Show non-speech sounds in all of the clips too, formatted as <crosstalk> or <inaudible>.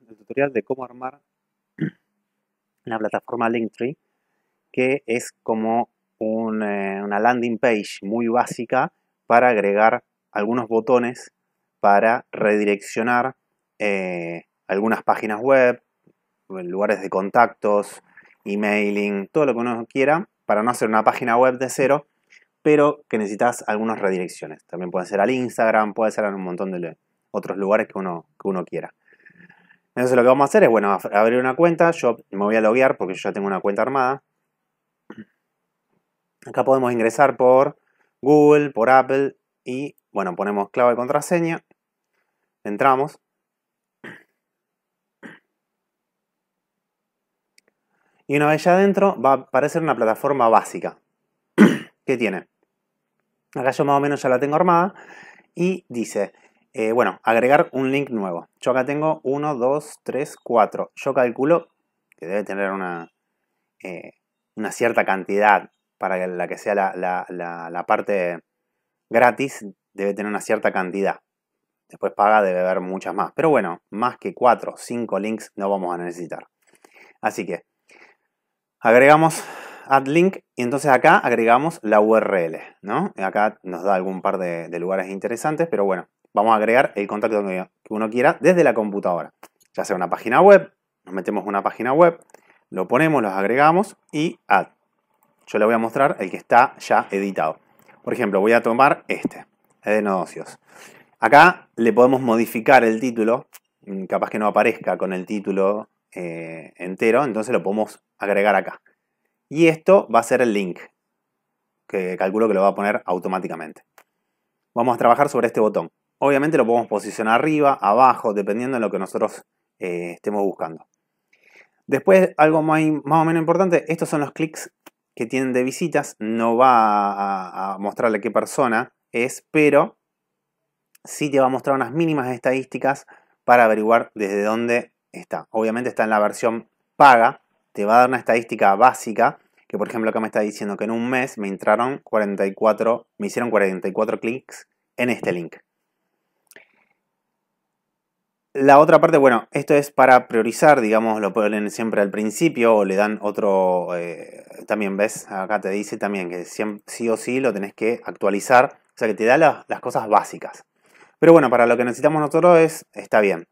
el tutorial de cómo armar <clears throat> la plataforma Linktree, que es como eh, una landing page muy básica para agregar algunos botones para redireccionar eh, algunas páginas web, lugares de contactos, emailing, todo lo que uno quiera, para no hacer una página web de cero, pero que necesitas algunas redirecciones. También puede ser al Instagram, puede ser a un montón de otros lugares que que uno quiera. Entonces lo que vamos a hacer es, bueno, abrir una cuenta. Yo me voy a loguear porque yo ya tengo una cuenta armada. Acá podemos ingresar por Google, por Apple y, bueno, ponemos clave y contraseña. Entramos. Y una vez ya adentro va a aparecer una plataforma básica. <coughs> ¿Qué tiene? Acá yo más o menos ya la tengo armada. Y dice, eh, bueno, agregar un link nuevo. Yo acá tengo 1, 2, 3, 4. Yo calculo que debe tener una, eh, una cierta cantidad para la que sea la, parte gratis, debe tener una cierta cantidad. Después paga, debe haber muchas más. Pero bueno, más que 4, 5 links no vamos a necesitar. Así que agregamos add link y entonces acá agregamos la URL, ¿no? Acá nos da algún par de lugares interesantes, pero bueno, vamos a agregar el contacto que uno quiera desde la computadora. Ya sea una página web, nos metemos una página web, lo ponemos, los agregamos y add. Yo le voy a mostrar el que está ya editado. Por ejemplo, voy a tomar este, el de negocios. Acá le podemos modificar el título, mm, capaz que no aparezca con el título eh, entero, entonces lo podemos agregar acá. Y esto va a ser el link, que calculo que lo va a poner automáticamente. Vamos a trabajar sobre este botón. Obviamente lo podemos posicionar arriba, abajo, dependiendo de lo que nosotros eh, estemos buscando. Después, algo más, más, o menos importante, estos son los clics que tienen de visitas. No va a, a mostrarle qué persona es, pero sí te va a mostrar unas mínimas estadísticas para averiguar desde dónde está. Obviamente está en la versión paga, te va a dar una estadística básica, que por ejemplo acá me está diciendo que en un mes me entraron 44, me hicieron 44 clics en este link. La otra parte, bueno, esto es para priorizar, digamos, lo ponen siempre al principio o le dan otro, eh, también ves, acá te dice también que sí o sí lo tenés que actualizar, o sea que te da las cosas básicas. Pero bueno, para lo que necesitamos nosotros es, está bien.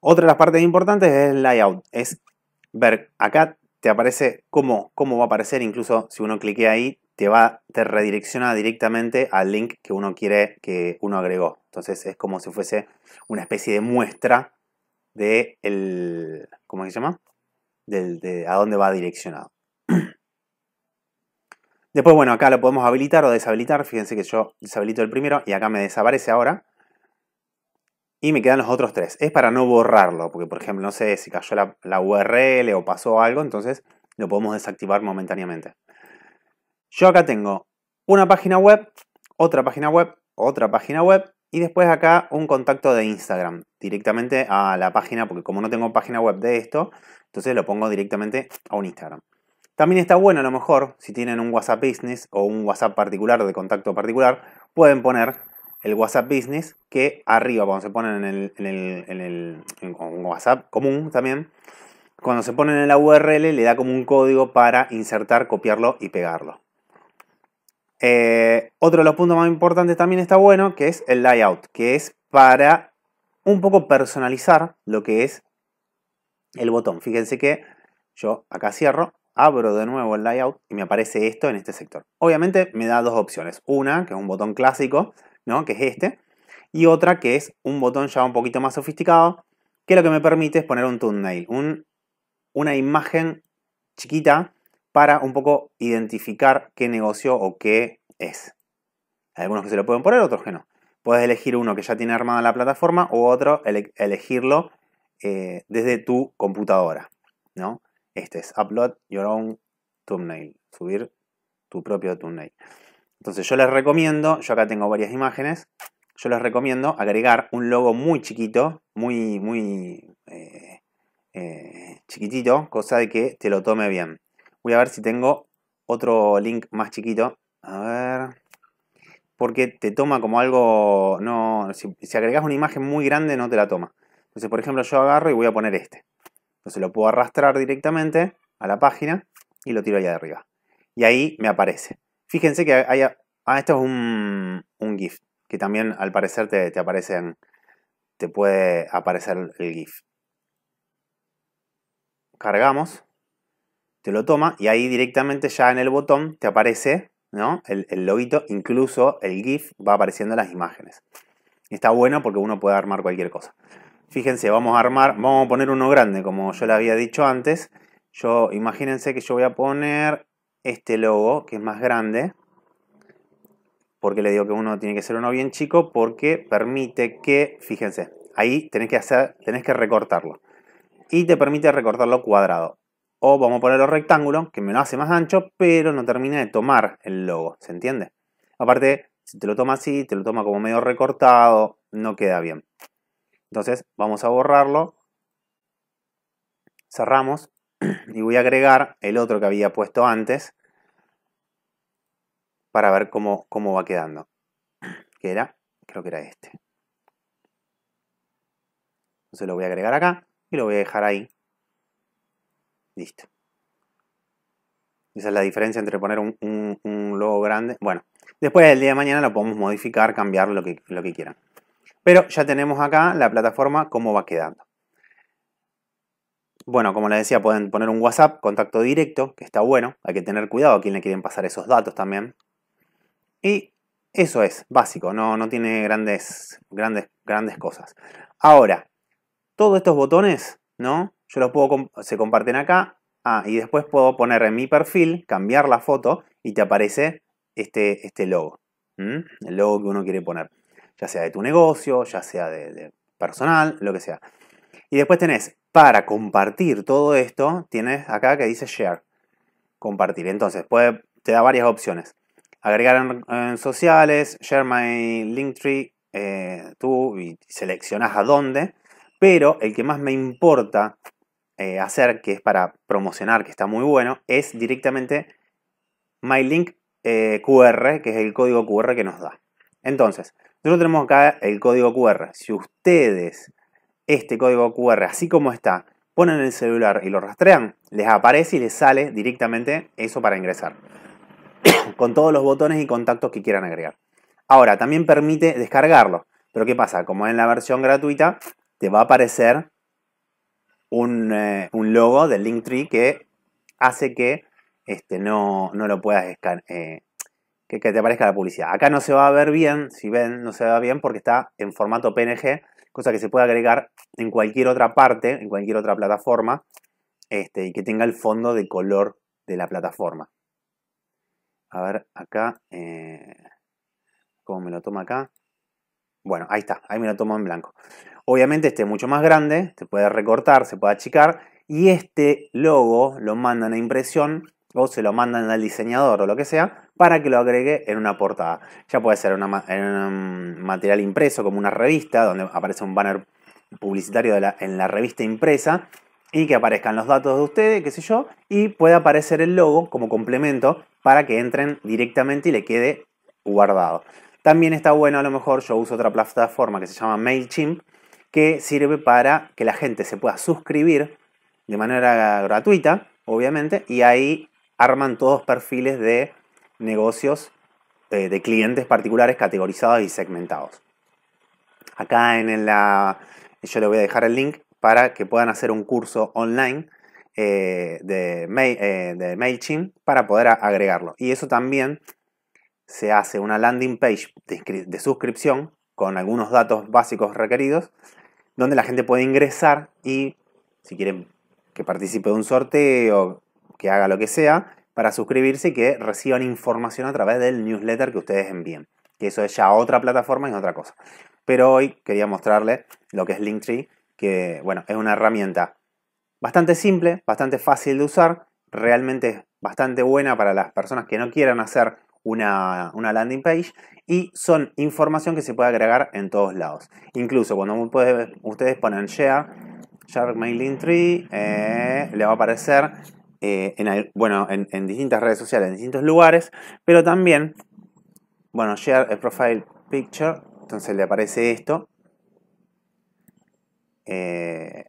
Otra de las partes importantes es el layout, es ver, acá te aparece cómo, cómo va a aparecer, incluso si uno clique ahí, te va, te redirecciona directamente al link que uno quiere que uno agregó. Entonces es como si fuese una especie de muestra de el, ¿cómo se llama? a dónde va direccionado. <clears throat> Después, bueno, acá lo podemos habilitar o deshabilitar. Fíjense que yo deshabilito el primero y acá me desaparece ahora. Y me quedan los otros tres. Es para no borrarlo, porque por ejemplo, no sé si cayó la URL o pasó algo, entonces lo podemos desactivar momentáneamente. Yo acá tengo una página web, otra página web, otra página web y después acá un contacto de Instagram directamente a la página, porque como no tengo página web de esto, entonces lo pongo directamente a un Instagram. También está bueno a lo mejor, si tienen un WhatsApp Business o un WhatsApp particular de contacto particular, pueden poner el WhatsApp Business que arriba, cuando se ponen en el, en el, WhatsApp común también, cuando se ponen en la URL le da como un código para insertar, copiarlo y pegarlo. Eh, otro de los puntos más importantes también está bueno, que es el layout, que es para un poco personalizar lo que es el botón. Fíjense que yo acá cierro, abro de nuevo el layout y me aparece esto en este sector. Obviamente me da dos opciones. Una, que es un botón clásico, ¿no? que es este. Y otra, que es un botón ya un poquito más sofisticado, que lo que me permite es poner un thumbnail, una imagen chiquita para un poco identificar qué negocio o qué es. algunos que se lo pueden poner, otros que no. Puedes elegir uno que ya tiene armada la plataforma u otro elegirlo eh, desde tu computadora. ¿no? Este es Upload Your Own Thumbnail, subir tu propio thumbnail. Entonces yo les recomiendo, yo acá tengo varias imágenes, yo les recomiendo agregar un logo muy chiquito, muy, muy eh, eh, chiquitito, cosa de que te lo tome bien. Voy a ver si tengo otro link más chiquito a ver. Porque te toma como algo. No. Si, agregas una imagen muy grande, no te la toma. Entonces, por ejemplo, yo agarro y voy a poner este. Entonces lo puedo arrastrar directamente a la página y lo tiro allá de arriba. Y ahí me aparece. Fíjense que hay. Ah, esto es un, GIF. Que también al parecer te, te aparecen. Te puede aparecer el GIF. Cargamos te lo toma y ahí directamente ya en el botón te aparece el, el incluso el GIF va apareciendo en las imágenes. Está bueno porque uno puede armar cualquier cosa. Fíjense, vamos a armar, vamos a poner uno grande, como yo le había dicho antes. Yo, imagínense que yo voy a poner este logo, que es más grande. porque le digo que uno tiene que ser uno bien chico? Porque permite que, fíjense, ahí tenés que hacer, tenés que recortarlo. Y te permite recortarlo cuadrado. O vamos a poner los rectángulos, que me lo hace más ancho, pero no termina de tomar el logo, ¿se entiende? Aparte, si te lo toma así, te lo toma como medio recortado, no queda bien. Entonces vamos a borrarlo, cerramos <clears throat> y voy a agregar el otro que había puesto antes para ver cómo, cómo va quedando. <clears throat> Que era, creo que era este. Entonces lo voy a agregar acá y lo voy a dejar ahí Listo. Esa es la diferencia entre poner un, logo grande. Bueno, después del día de mañana lo podemos modificar, cambiar lo que, lo que quieran. Pero ya tenemos acá la plataforma, cómo va quedando. Bueno, como les decía, pueden poner un WhatsApp, contacto directo, que está bueno. Hay que tener cuidado a quién le quieren pasar esos datos también. Y eso es básico, no, no tiene grandes, grandes, grandes cosas. Ahora, todos estos botones, ¿no? Yo los puedo, se comparten acá. Ah, y después puedo poner en mi perfil, cambiar la foto y te aparece este, este logo. El logo que uno quiere poner. Ya sea de tu negocio, ya sea de, personal, lo que sea. Y después tenés, para compartir todo esto, tienes acá que dice share. Compartir. Entonces, puede, te da varias opciones. Agregar en, sociales, share my link tree eh, tú y seleccionás a dónde. Pero el que más me importa eh, hacer, que es para promocionar, que está muy bueno, es directamente MyLink eh, QR, que es el código QR que nos da. Entonces, nosotros tenemos acá el código QR. Si ustedes este código QR, así como está, ponen el celular y lo rastrean, les aparece y les sale directamente eso para ingresar. <coughs> con todos los botones y contactos que quieran agregar. Ahora, también permite descargarlo. Pero ¿qué pasa? Como en la versión gratuita, te va a aparecer eh, un, logo del Linktree que hace que este, no, lo puedas escanear. Eh, que, te aparezca la publicidad. Acá no se va a ver bien, si ven, no se va bien porque está en formato PNG, cosa que se puede agregar en cualquier otra parte, en cualquier otra plataforma, este, y que tenga el fondo de color de la plataforma. A ver, acá, eh, ¿cómo me lo toma acá? Bueno, ahí está, ahí me lo tomo en blanco. Obviamente este es mucho más grande, se puede recortar, se puede achicar y este logo lo mandan a impresión o se lo mandan al diseñador o lo que sea para que lo agregue en una portada. Ya puede ser en un material impreso como una revista donde aparece un banner publicitario en la revista impresa y que aparezcan los datos de ustedes, qué sé yo, y puede aparecer el logo como complemento para que entren directamente y le quede guardado. También está bueno, a lo mejor yo uso otra plataforma que se llama MailChimp, que sirve para que la gente se pueda suscribir de manera gratuita, obviamente, y ahí arman todos perfiles de negocios eh, de, clientes particulares categorizados y segmentados. Acá en la, yo le voy a dejar el link para que puedan hacer un curso online eh, eh, de, MailChimp para poder agregarlo. Y eso también se hace una landing page de suscripción con algunos datos básicos requeridos donde la gente puede ingresar y, si quieren que participe de un sorteo, que haga lo que sea, para suscribirse y que reciban información a través del newsletter que ustedes envíen. Que eso es ya otra plataforma y otra cosa. Pero hoy quería mostrarles lo que es Linktree, que bueno, es una herramienta bastante simple, bastante fácil de usar, realmente es bastante buena para las personas que no quieran hacer una, una landing page y son información que se puede agregar en todos lados. Incluso cuando ustedes ponen share, share link tree, eh, le va a aparecer eh, en, bueno, en, distintas redes sociales, en distintos lugares, pero también, bueno, share el profile picture, entonces le aparece esto. Eh,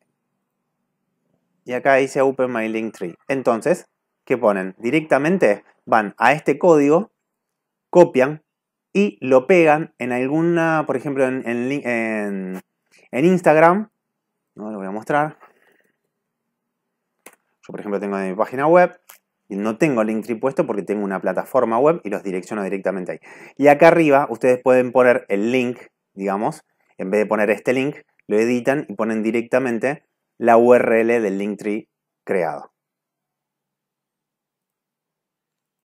y acá dice Open My Link Tree. Entonces, ¿qué ponen? Directamente van a este código copian y lo pegan en alguna, por ejemplo, en, Instagram. No lo voy a mostrar. Yo, por ejemplo, tengo en mi página web. Y no tengo Linktree puesto porque tengo una plataforma web y los direcciono directamente ahí. Y acá arriba ustedes pueden poner el link, digamos, en vez de poner este link, lo editan y ponen directamente la URL del Linktree creado.